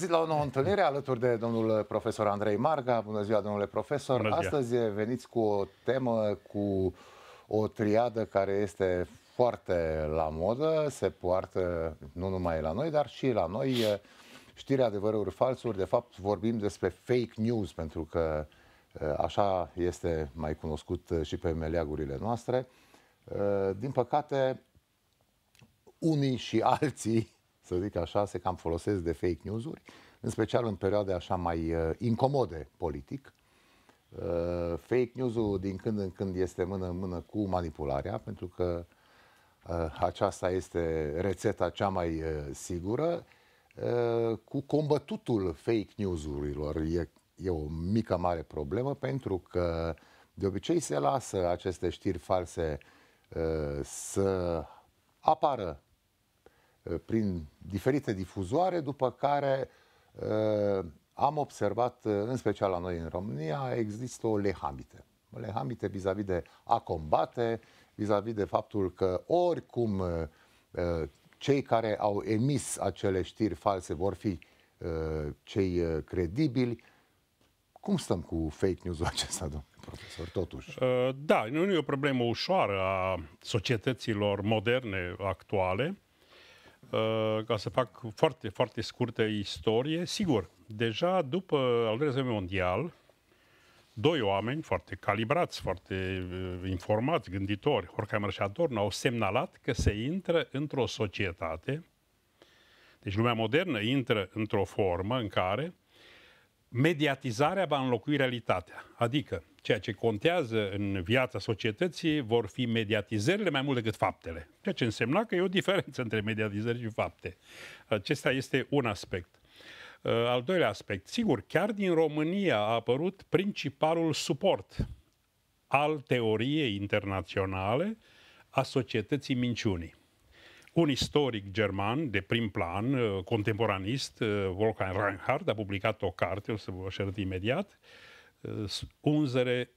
găsit la o nouă întâlnire alături de domnul profesor Andrei Marga. Bună ziua, domnule profesor. Bună ziua. Astăzi veniți cu o temă, cu o triadă care este foarte la modă, se poartă nu numai la noi, dar și la noi Știrea adevăruri falsuri. De fapt, vorbim despre fake news, pentru că ă, așa este mai cunoscut și pe meleagurile noastre. Ă, din păcate, unii și alții să zic așa, se cam folosesc de fake news-uri, în special în perioade așa mai uh, incomode politic. Uh, fake news-ul din când în când este mână-mână cu manipularea, pentru că uh, aceasta este rețeta cea mai uh, sigură. Uh, cu combătutul fake news-urilor e, e o mică mare problemă, pentru că de obicei se lasă aceste știri false uh, să apară Uh, prin diferite difuzoare, după care uh, am observat, uh, în special la noi în România, există o lehamite. O lehamite vis-a-vis de a combate, vis-a-vis de faptul că oricum cei care au emis acele știri false vor fi cei credibili. Cum stăm cu fake news-ul acesta, domnule profesor, totuși? Da, nu e o problemă ușoară a societăților moderne, actuale, Uh, ca să fac foarte, foarte scurtă istorie, sigur, deja după al doilea război mondial, doi oameni foarte calibrați, foarte uh, informați, gânditori, Horkheimer și Adorno, au semnalat că se intră într-o societate, deci lumea modernă intră într-o formă în care mediatizarea va înlocui realitatea. Adică, ceea ce contează în viața societății vor fi mediatizările mai mult decât faptele. Ceea ce însemna că e o diferență între mediatizări și fapte. Acesta este un aspect. Uh, al doilea aspect, sigur, chiar din România a apărut principalul suport al teoriei internaționale a societății minciunii. Un istoric german de prim plan, uh, contemporanist, uh, Wolfgang Reinhardt, a publicat o carte, o să vă șert imediat, uh, Unzere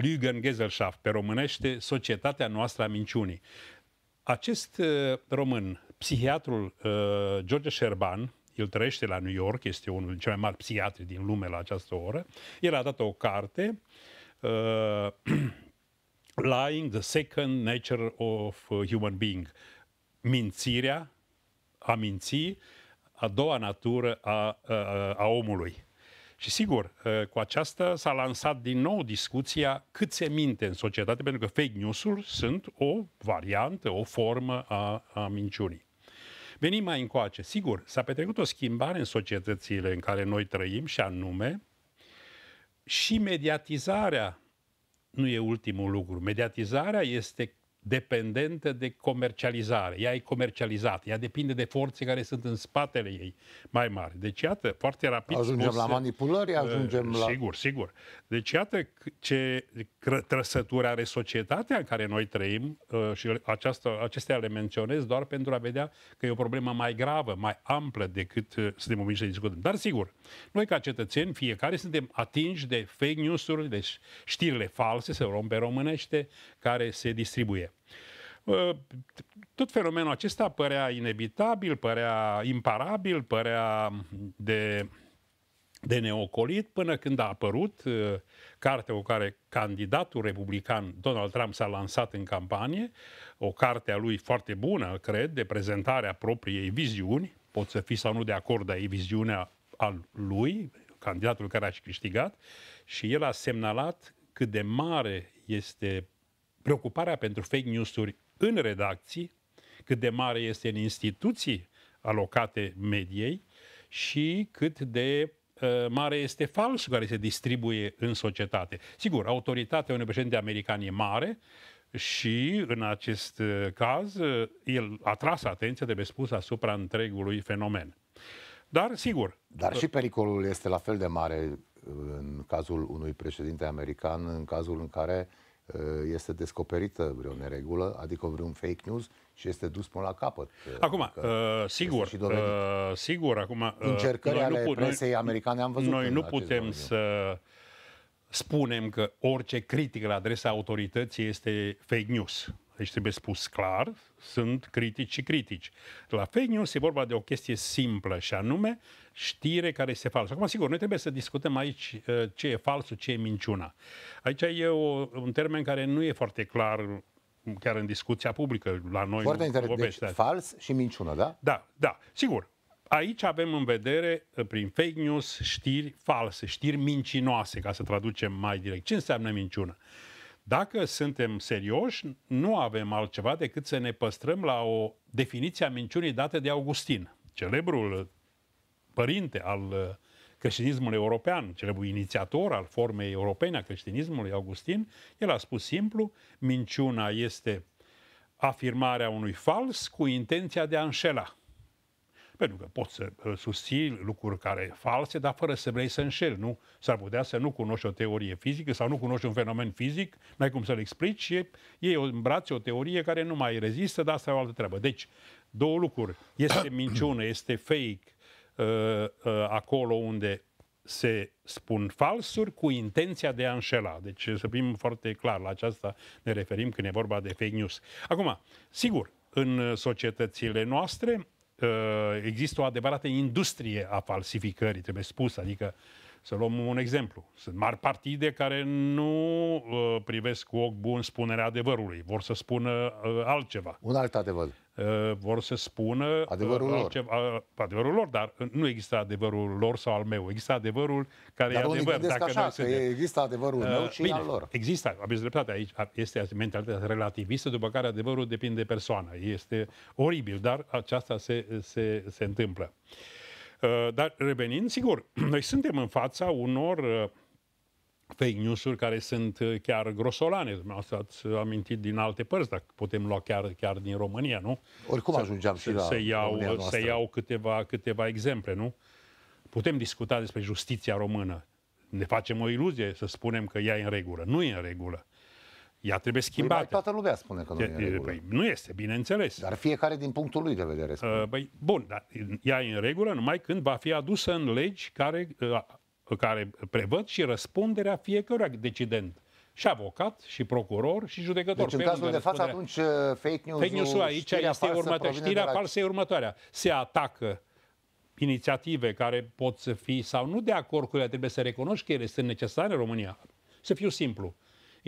Lügengesellschaft, pe românește, Societatea noastră a minciunii. Acest român, psihiatrul George Șerban, el trăiește la New York, este unul dintre cei mai mari psihiatri din lume la această oră, el a dat o carte, Lying, the Second Nature of Human Being, mințirea, a minți, a doua natură a, a, a omului. Și sigur, ă, cu aceasta s-a lansat din nou discuția cât se minte în societate, pentru că fake news-uri sunt o variantă, o formă a, a minciunii. Venim mai încoace. Sigur, s-a petrecut o schimbare în societățile în care noi trăim și anume și mediatizarea nu e ultimul lucru. Mediatizarea este dependentă de comercializare. Ea e comercializată, ea depinde de forțe care sunt în spatele ei mai mari. Deci, iată, foarte rapid... Ajungem spus, la manipulări, uh, ajungem uh, la... Sigur, sigur. Deci, iată ce trăsături are societatea în care noi trăim uh, și aceasta, acestea le menționez doar pentru a vedea că e o problemă mai gravă, mai amplă decât uh, suntem obișnuiți să discutăm. Dar, sigur, noi ca cetățeni, fiecare suntem atinși de fake news-uri, de deci știrile false, se rompe românește, care se distribuie. Ă, tot fenomenul acesta părea inevitabil, părea imparabil, părea de, de neocolit până când a apărut ă, cartea cu care candidatul republican Donald Trump s-a lansat în campanie, o carte a lui foarte bună, cred, de prezentarea propriei viziuni, pot să fii sau nu de acord, dar e viziunea al lui, candidatul care a și câștigat, și el a semnalat cât de mare este preocuparea pentru fake news-uri în redacții, cât de mare este în instituții alocate mediei și cât de uh, mare este falsul care se distribuie în societate. Sigur, autoritatea unui președinte american e mare și, în acest uh, caz, uh, el a tras atenția, trebuie spus, asupra întregului fenomen. Dar, sigur... Dar și pericolul este la fel de mare în cazul unui președinte american, în cazul în care uh, Eh, este descoperită vreo neregulă, adică vreun fake news și este dus până la capăt. Eh, acum, uh, sigur, uh, sigur, acum... Uh, Încercări ale nu put, presei noi, americane am văzut. Noi nu putem moment. să spunem că orice critică la adresa autorității este fake news deci trebuie spus clar, sunt critici și critici. La fake news e vorba de o chestie simplă și anume știre care este falsă. Acum, sigur, noi trebuie să discutăm aici uh, ce e falsul, ce e minciuna. Aici e o, un termen care nu e foarte clar mm, chiar în discuția publică la noi. Foarte interesant. Deci, fals și minciună, da? Da, da. Sigur, Aici avem în vedere, uh, prin fake news, știri false, știri mincinoase, ca să traducem mai direct. Ce înseamnă minciună? Dacă suntem serioși, nu avem altceva decât să ne păstrăm la o definiție a minciunii dată de Augustin, celebrul părinte al uh, creștinismului european, celebrul inițiator al formei europene a creștinismului, Augustin, el a spus simplu, minciuna este afirmarea unui fals cu intenția de a înșela. Pentru că poți să uh, susții lucruri care false, dar fără să vrei să înșeli, nu? S-ar putea să nu cunoști o teorie fizică sau nu cunoști un fenomen fizic, n-ai cum să-l explici, e, e în brațe o teorie care nu mai rezistă, dar asta e o altă treabă. Deci, două lucruri. Este minciună, este fake uh, uh, acolo unde se spun falsuri cu intenția de a înșela. Deci să fim foarte clar, la aceasta ne referim când e vorba de fake news. Acum, sigur, în societățile noastre Uh, există o adevărată industrie a falsificării, trebuie spus, adică uh, să luăm un exemplu. Sunt mari partide care nu uh, privesc cu ochi bun spunerea adevărului. Vor să spună uh, altceva. Un alt adevăr. Uh, vor să spună uh, adevărul, uh, altceva, lor. Uh, adevărul lor, dar nu există adevărul lor sau al meu. Există adevărul care dar e adevăr. Dacă așa, că există adevărul uh, meu și bine, al lor. Există, aveți dreptate aici. Este mentalitatea relativistă, după care adevărul depinde de persoană. Este oribil, dar aceasta se, se, se întâmplă. Uh, Uh, dar revenind, sigur, noi suntem în fața unor uh, fake news-uri care sunt uh, chiar grosolane. Dumneavoastră ați amintit din alte părți, dacă putem lua chiar, chiar din România, nu? Oricum să, ajungeam și la să iau, să iau câteva, câteva exemple, nu? Putem discuta despre justiția română. Ne facem o iluzie să spunem că ea e în regulă. Nu e în regulă ea trebuie păi, schimbată. Păi, toată lumea spune că nu e, e în regulă. Păi, nu este, bineînțeles. Dar fiecare din punctul lui de vedere uh, spune. Uh, păi, bun, dar ea e în regulă numai când va fi adusă în legi care, uh, care prevăd și răspunderea fiecăruia decident. Și avocat, și procuror, și judecător. Deci, în cazul de față, atunci uh, fake news Fake news aici este următoarea. Știrea la... falsă e următoarea. Se atacă inițiative care pot să fi sau nu de acord cu ele, trebuie să recunoști că ele sunt necesare în România. Să fiu simplu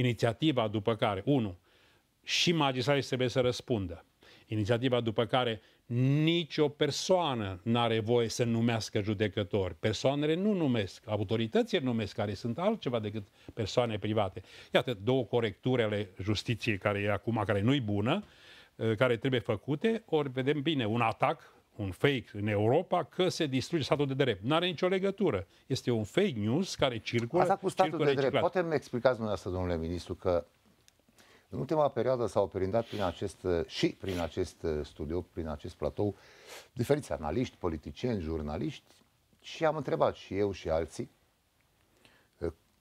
inițiativa după care, unu, și magistrații trebuie să răspundă. Inițiativa după care nicio persoană nu are voie să numească judecători. Persoanele nu numesc, autoritățile numesc, care sunt altceva decât persoane private. Iată două corecturi ale justiției care e acum, care nu-i bună, ă, care trebuie făcute, ori vedem bine un atac un fake în Europa că se distruge statul de drept. N-are nicio legătură. Este un fake news care circulă. Asta cu statul de drept. Poate mi explicați dumneavoastră, domnule ministru, că în ultima perioadă s-au perindat prin acest, și prin acest studiu, prin acest platou, diferiți analiști, politicieni, jurnaliști și am întrebat și eu și alții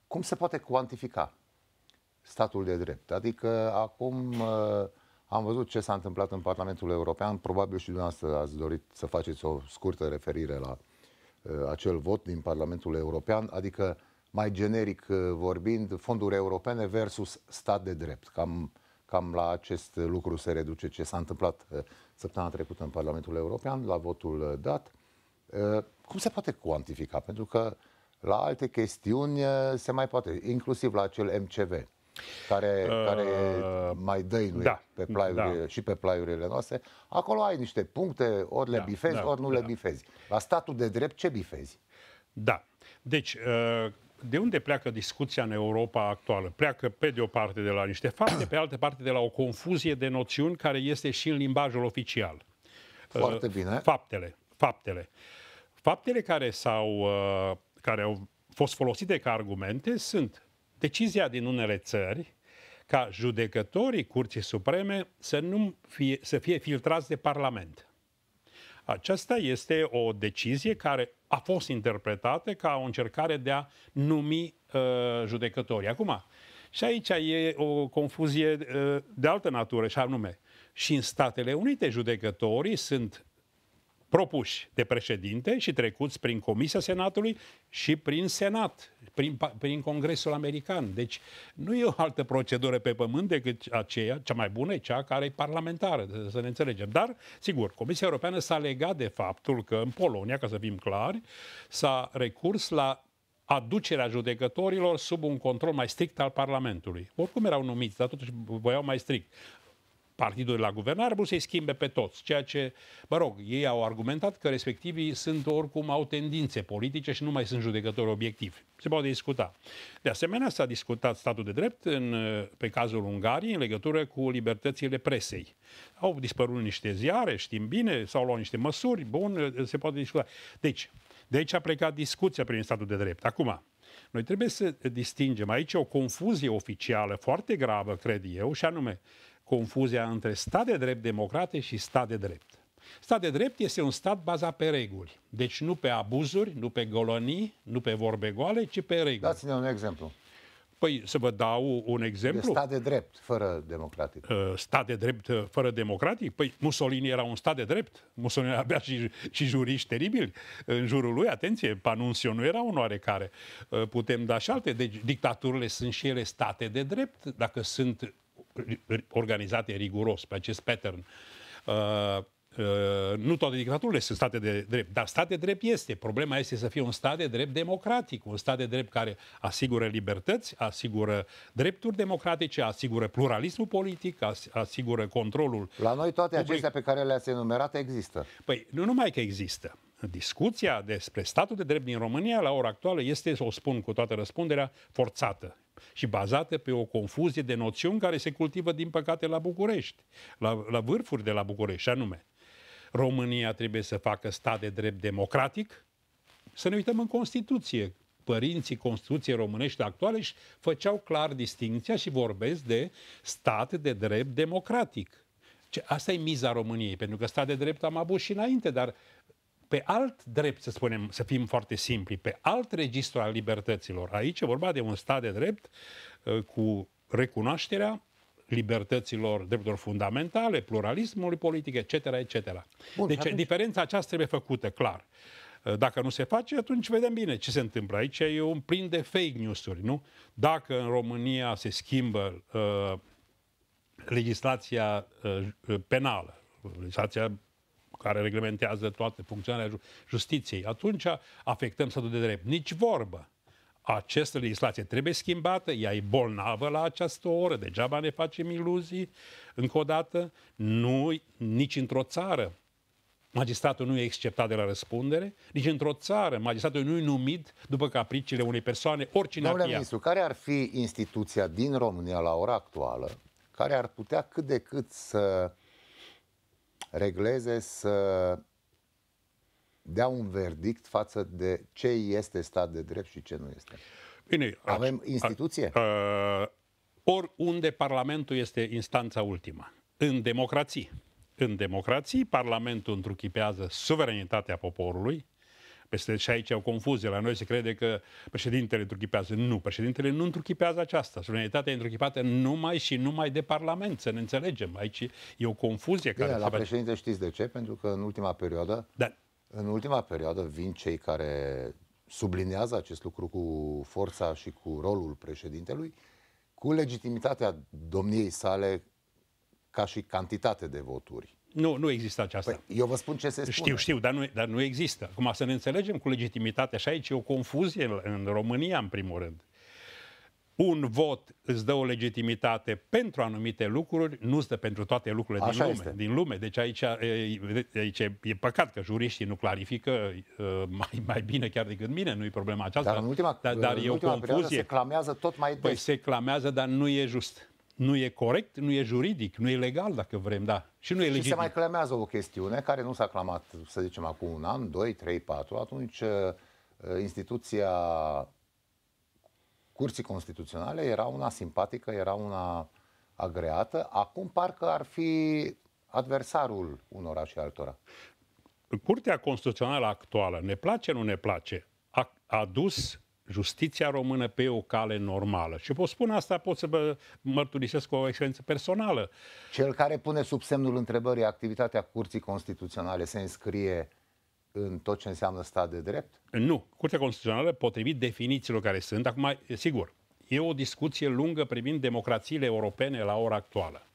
cum se poate cuantifica statul de drept. Adică acum am văzut ce s-a întâmplat în Parlamentul European. Probabil și dumneavoastră ați dorit să faceți o scurtă referire la uh, acel vot din Parlamentul European, adică mai generic uh, vorbind, fonduri europene versus stat de drept. Cam, cam la acest lucru se reduce ce s-a întâmplat uh, săptămâna trecută în Parlamentul European, la votul uh, dat. Uh, cum se poate cuantifica? Pentru că la alte chestiuni uh, se mai poate, inclusiv la acel MCV care, uh, care mai dăinuie da, pe da. și pe plaiurile noastre, acolo ai niște puncte, ori le da, bifezi, da, ori nu da. le bifezi. La statul de drept ce bifezi? Da. Deci, uh, de unde pleacă discuția în Europa actuală? Pleacă pe de o parte de la niște fapte, pe altă parte de la o confuzie de noțiuni care este și în limbajul oficial. Foarte uh, bine. Faptele. Faptele. Faptele care s-au uh, care au fost folosite ca argumente sunt decizia din unele țări ca judecătorii Curții Supreme să nu fie, să fie filtrați de Parlament. Aceasta este o decizie care a fost interpretată ca o încercare de a numi uh, judecători. Acum, și aici e o confuzie uh, de altă natură, și anume, și în Statele Unite judecătorii sunt propuși de președinte și trecuți prin Comisia Senatului și prin Senat, prin, prin Congresul American. Deci nu e o altă procedură pe pământ decât aceea, cea mai bună, cea care e parlamentară, să ne înțelegem. Dar, sigur, Comisia Europeană s-a legat de faptul că în Polonia, ca să fim clari, s-a recurs la aducerea judecătorilor sub un control mai strict al Parlamentului. Oricum erau numiți, dar totuși voiau mai strict partidului la guvernare, vor să-i schimbe pe toți. Ceea ce, mă rog, ei au argumentat că respectivii sunt oricum au tendințe politice și nu mai sunt judecători obiectivi. Se poate discuta. De asemenea, s-a discutat statul de drept în, pe cazul Ungariei în legătură cu libertățile presei. Au dispărut niște ziare, știm bine, s-au luat niște măsuri, bun, se poate discuta. Deci, de aici a plecat discuția prin statul de drept. Acum, noi trebuie să distingem aici o confuzie oficială foarte gravă, cred eu, și anume, confuzia între stat de drept democrate și stat de drept. Stat de drept este un stat bazat pe reguli. Deci nu pe abuzuri, nu pe golonii, nu pe vorbe goale, ci pe reguli. Dați-ne un exemplu. Păi să vă dau un exemplu. De stat de drept, fără democratic. Uh, stat de drept, uh, fără democratic? Păi Mussolini era un stat de drept. Mussolini avea și, și juriști teribili în jurul lui. Atenție, Panunțio nu era un oarecare. Uh, putem da și alte. Deci dictaturile sunt și ele state de drept, dacă sunt organizate riguros pe acest pattern. Uh, Uh, nu toate dictaturile sunt state de drept, dar state de drept este. Problema este să fie un stat de drept democratic, un stat de drept care asigură libertăți, asigură drepturi democratice, asigură pluralismul politic, as, asigură controlul. La noi toate public. acestea pe care le-ați enumerat există. Păi nu numai că există. Discuția despre statul de drept din România la ora actuală este, o spun cu toată răspunderea, forțată și bazate pe o confuzie de noțiuni care se cultivă, din păcate, la București, la, la vârfuri de la București, și anume, România trebuie să facă stat de drept democratic, să ne uităm în Constituție. Părinții Constituției românești actuale își făceau clar distinția și vorbesc de stat de drept democratic. Asta e miza României, pentru că stat de drept am avut și înainte, dar pe alt drept, să spunem, să fim foarte simpli, pe alt registru al libertăților. Aici e vorba de un stat de drept uh, cu recunoașterea libertăților, drepturilor fundamentale, pluralismului politic, etc., etc. Bun, deci atunci... diferența aceasta trebuie făcută, clar. Uh, dacă nu se face, atunci vedem bine ce se întâmplă. Aici e un plin de fake news-uri, nu? Dacă în România se schimbă uh, legislația uh, penală, legislația care reglementează toate funcționarea justiției, atunci afectăm statul de drept. Nici vorbă. Această legislație trebuie schimbată, ea e bolnavă la această oră, degeaba ne facem iluzii. Încă o dată, nu, nici într-o țară magistratul nu e exceptat de la răspundere, nici într-o țară magistratul nu e numit după capriciile unei persoane, oricine Domnule ar ministru, care ar fi instituția din România la ora actuală care ar putea cât de cât să regleze, să dea un verdict față de ce este stat de drept și ce nu este. Bine, Avem a, instituție? A, a, oriunde Parlamentul este instanța ultimă. În democrații. În democrații, Parlamentul întruchipează suveranitatea poporului, peste și aici o confuzie. La noi se crede că președintele întruchipează. Nu, președintele nu întruchipează aceasta. Suveranitatea e întruchipată numai și numai de Parlament, să ne înțelegem. Aici e o confuzie. Bine, la președinte face. știți de ce? Pentru că în ultima perioadă da. în ultima perioadă vin cei care sublinează acest lucru cu forța și cu rolul președintelui, cu legitimitatea domniei sale ca și cantitate de voturi. Nu, nu există aceasta. Păi, eu vă spun ce se spune. Știu, știu, dar nu, dar nu există. Acum să ne înțelegem cu legitimitate. și aici e o confuzie în, în România, în primul rând. Un vot îți dă o legitimitate pentru anumite lucruri, nu îți dă pentru toate lucrurile din lume. Este. Din lume. Deci aici, aici e, e păcat că juriștii nu clarifică mai, mai bine chiar decât mine, nu e problema aceasta. Dar în ultima, dar, dar în e ultima o confuzie. se clamează tot mai păi des. Păi se clamează, dar nu e just nu e corect, nu e juridic, nu e legal, dacă vrem, da. Și nu e legitim. Și se mai clamează o chestiune care nu s-a clamat, să zicem, acum un an, doi, trei, patru, Atunci uh, uh, instituția Curții Constituționale era una simpatică, era una agreată. Acum parcă ar fi adversarul unora și altora. Curtea Constituțională actuală, ne place, nu ne place, a adus justiția română pe o cale normală. Și pot spune asta, pot să vă mărturisesc cu o experiență personală. Cel care pune sub semnul întrebării activitatea Curții Constituționale se înscrie în tot ce înseamnă stat de drept? Nu. Curtea Constituțională, potrivit definițiilor care sunt, acum, sigur, e o discuție lungă privind democrațiile europene la ora actuală.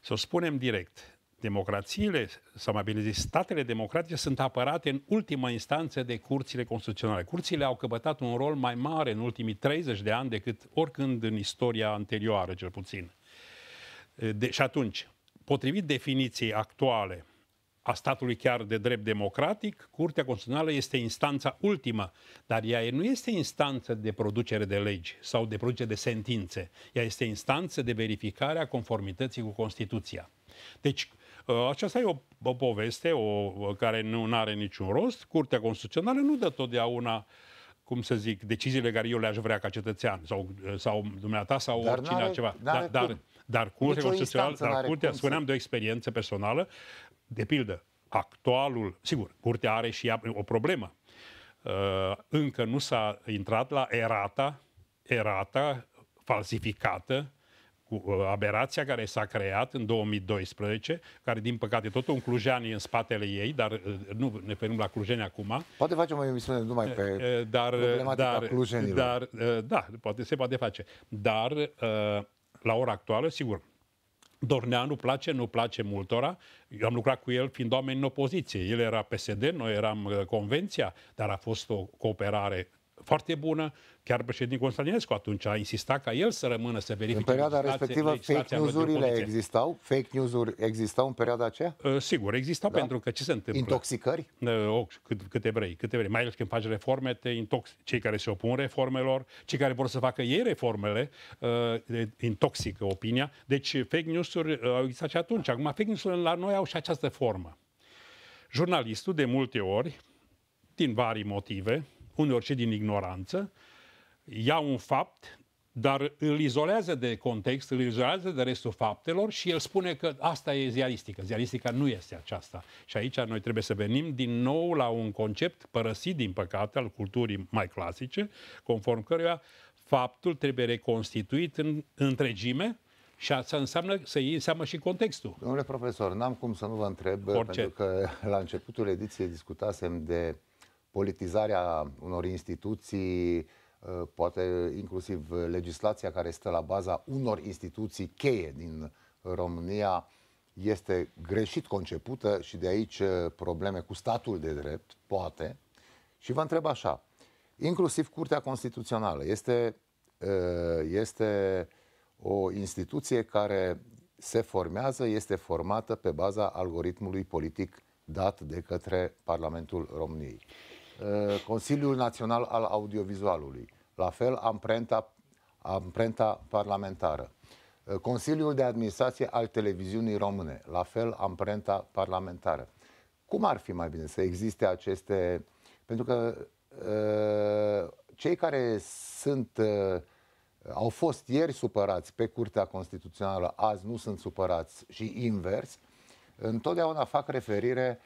Să o spunem direct, democrațiile, sau mai bine zis, statele democratice sunt apărate în ultima instanță de curțile constituționale. Curțile au căpătat un rol mai mare în ultimii 30 de ani decât oricând în istoria anterioară, cel puțin. De, și atunci, potrivit definiției actuale a statului chiar de drept democratic, Curtea Constituțională este instanța ultimă, dar ea nu este instanță de producere de legi sau de producere de sentințe. Ea este instanță de verificare a conformității cu Constituția. Deci, Uh, aceasta e o, o poveste o, care nu are niciun rost. Curtea Constituțională nu dă totdeauna cum să zic, deciziile care eu le-aș vrea ca cetățean sau, uh, sau dumneata sau dar oricine altceva. Dar, dar, dar Curtea deci Constituțională, dar Curtea, spuneam de o experiență personală, de pildă, actualul, sigur, Curtea are și ea o problemă. Uh, încă nu s-a intrat la erata, erata falsificată Uh, aberația care s-a creat în 2012, care din păcate tot un clujean e în spatele ei, dar uh, nu ne ferim la clujeni acum. Poate facem o emisiune numai pe uh, dar, dar, clujenilor. Dar, da, poate se poate face. Dar la ora actuală, sigur, Dorneanu place, nu place multora. Eu am lucrat cu el fiind oameni în opoziție. El era PSD, noi eram convenția, dar a fost o cooperare foarte bună. Chiar președintele Constantinescu atunci a insistat ca el să rămână să verifice. În perioada respectivă fake news-urile existau? Fake news-uri existau în perioada aceea? Uh, sigur, existau da? pentru că ce se întâmplă? Intoxicări? Uh, oh, cât, câte vrei, câte vrei. Mai ales când faci reforme, te intox... cei care se opun reformelor, cei care vor să facă ei reformele, uh, intoxică opinia. Deci fake news-uri uh, au existat și atunci. Acum fake news-urile la noi au și această formă. Jurnalistul de multe ori, din vari motive, uneori și din ignoranță, ia un fapt, dar îl izolează de context, îl izolează de restul faptelor și el spune că asta e ziaristică. Ziaristica nu este aceasta. Și aici noi trebuie să venim din nou la un concept părăsit, din păcate, al culturii mai clasice, conform căruia faptul trebuie reconstituit în întregime, și asta înseamnă să iei în seamă și contextul. Domnule profesor, n-am cum să nu vă întreb, Orice. pentru că la începutul ediției discutasem de politizarea unor instituții, uh, poate inclusiv legislația care stă la baza unor instituții cheie din România, este greșit concepută și de aici uh, probleme cu statul de drept, poate. Și vă întreb așa, inclusiv Curtea Constituțională este, uh, este o instituție care se formează, este formată pe baza algoritmului politic dat de către Parlamentul României. Eh, Consiliul Național al Audiovizualului, la fel amprenta, amprenta parlamentară. Eh, Consiliul de Administrație al Televiziunii Române, la fel amprenta parlamentară. Cum ar fi mai bine să existe aceste... Pentru că eh, cei care sunt, au fost ieri supărați pe Curtea Constituțională, azi nu sunt supărați și invers, întotdeauna fac referire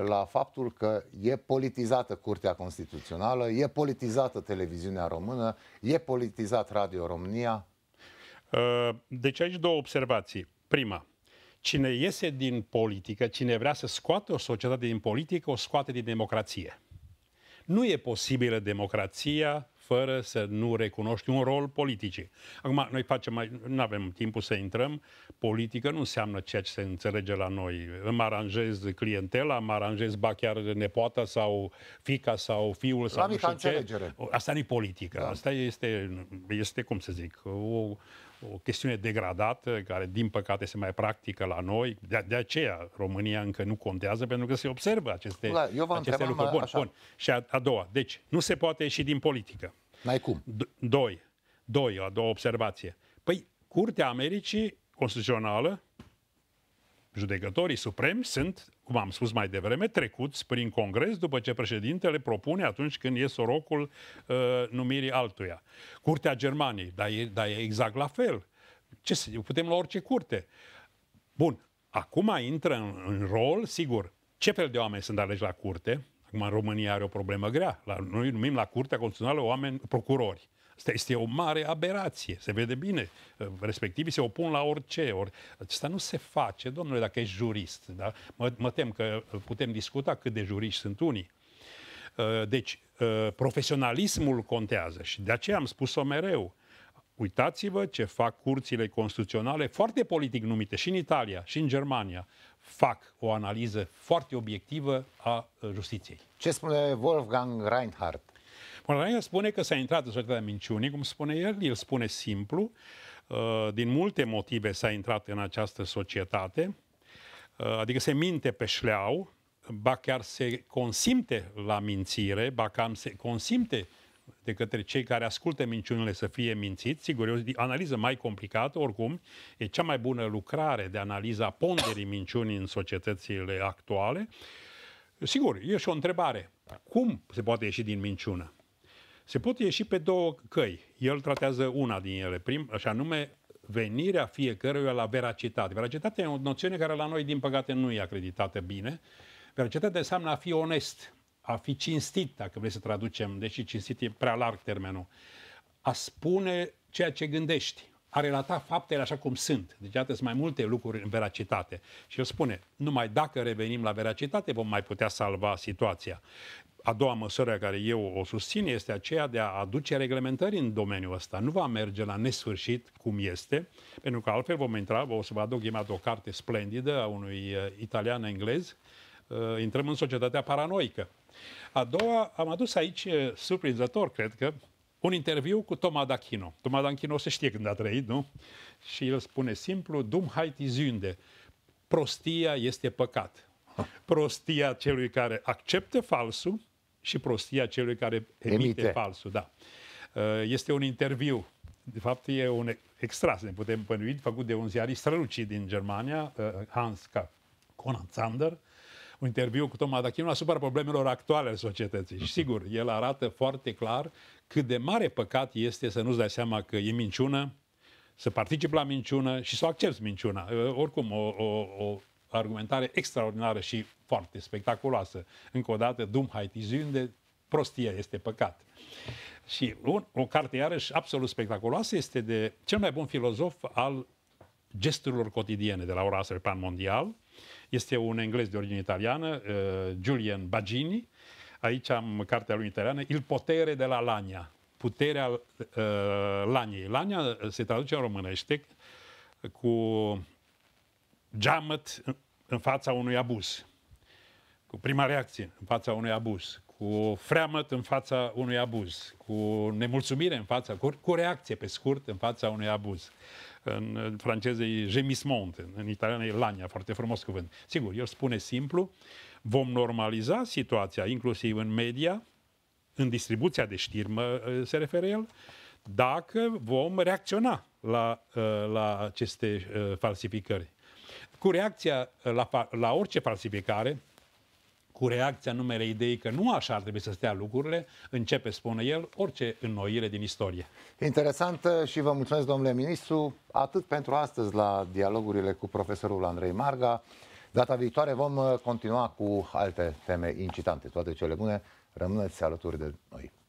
la faptul că e politizată Curtea Constituțională, e politizată televiziunea română, e politizat Radio România? Uh, deci aici două observații. Prima, cine iese din politică, cine vrea să scoate o societate din politică, o scoate din democrație. Nu e posibilă democrația fără să nu recunoști un rol politic. Acum, noi facem mai, nu avem timpul să intrăm, politică nu înseamnă ceea ce se înțelege la noi. Îmi aranjez clientela, îmi aranjez ba chiar nepoata sau fica sau fiul sau la nu știu ce. Asta nu e politică, da. asta este, este, cum să zic, o, o chestiune degradată, care din păcate se mai practică la noi. De, de aceea România încă nu contează, pentru că se observă aceste, la, da, eu aceste lucruri. Bun, așa. bun. Și a, a doua, deci nu se poate ieși din politică. Mai cum. Do- doi, doi, a doua observație. Păi, Curtea Americii Constituțională, judecătorii supremi sunt cum am spus mai devreme, trecuți prin Congres după ce președintele propune atunci când e sorocul uh, numirii altuia. Curtea Germaniei, dar e, dar e exact la fel. Ce să putem la orice curte. Bun, acum intră în, în rol, sigur, ce fel de oameni sunt aleși la curte? Acum România are o problemă grea. La, noi numim la Curtea Constituțională oameni procurori. Uh, Asta este o mare aberație, se vede bine. Respectivii se opun la orice. Or, Asta nu se face, domnule, dacă ești jurist. Da? Mă, mă tem că putem discuta cât de juriști sunt unii. Uh, deci, uh, profesionalismul contează și de aceea am spus-o mereu. Uitați-vă ce fac curțile constituționale, foarte politic numite, și în Italia, și în Germania. Fac o analiză foarte obiectivă a uh, justiției. Ce spune Wolfgang Reinhardt? Montaigne spune că s-a intrat în societatea minciunii, cum spune el, el spune simplu, uh, din multe motive s-a intrat în această societate, uh, adică se minte pe șleau, ba chiar se consimte la mințire, ba cam se consimte de către cei care ascultă minciunile să fie mințiți. Sigur, e o analiză mai complicată, oricum, e cea mai bună lucrare de analiza ponderii minciunii în societățile actuale. Sigur, e și o întrebare. Cum se poate ieși din minciună? Se pot ieși pe două căi. El tratează una din ele, prim, așa anume venirea fiecăruia la veracitate. Veracitatea e o noțiune care la noi, din păcate, nu e acreditată bine. Veracitatea înseamnă a fi onest, a fi cinstit, dacă vrei să traducem, deși cinstit e prea larg termenul. A spune ceea ce gândești, a relata faptele așa cum sunt. Deci, iată, sunt mai multe lucruri în veracitate. Și el spune, numai dacă revenim la veracitate vom mai putea salva situația a doua măsură care eu o susțin este aceea de a aduce reglementări în domeniul ăsta. Nu va merge la nesfârșit cum este, pentru că altfel vom intra, o să vă aduc imediat o carte splendidă a unui uh, italian-englez, uh, intrăm în societatea paranoică. A doua, am adus aici, uh, surprinzător, cred că, un interviu cu Toma D'Achino. Toma D'Achino se știe când a trăit, nu? Și el spune simplu, Dum haiti zünde, Prostia este păcat. Prostia celui care acceptă falsul și prostia celui care emite, emite. falsul. Da. Uh, este un interviu, de fapt e un extras, ne putem pănui, făcut de un ziarist strălucit din Germania, uh, Hans K. Conan Zander, un interviu cu Tom Adachinu asupra problemelor actuale ale societății. Și sigur, el arată foarte clar cât de mare păcat este să nu-ți dai seama că e minciună, să participi la minciună și să accepti minciuna. Uh, oricum, o, o, o argumentare extraordinară și foarte spectaculoasă. Încă o dată, Dumhaitiziun de prostie este păcat. Și un, o carte, iarăși, absolut spectaculoasă este de cel mai bun filozof al gesturilor cotidiene de la ora asta pe plan mondial. Este un englez de origine italiană, uh, Julian Bagini. Aici am cartea lui italiană, Il potere de la Lania. Puterea uh, laniei. Lania uh, se traduce în românește cu geamăt în fața unui abuz cu prima reacție în fața unui abuz, cu freamăt în fața unui abuz, cu nemulțumire în fața, cu, cu reacție pe scurt în fața unui abuz. În, în franceză e gemismont, în, în italiană e lania, foarte frumos cuvânt. Sigur, el spune simplu, vom normaliza situația, inclusiv în media, în distribuția de știri, mă, se referă el, dacă vom reacționa la, ă, la aceste ă, falsificări. Cu reacția la, la orice falsificare, cu reacția numele ideii că nu așa ar trebui să stea lucrurile, începe, spune el, orice înnoire din istorie. Interesant și vă mulțumesc, domnule ministru, atât pentru astăzi la dialogurile cu profesorul Andrei Marga. Data viitoare vom continua cu alte teme incitante. Toate cele bune, rămâneți alături de noi.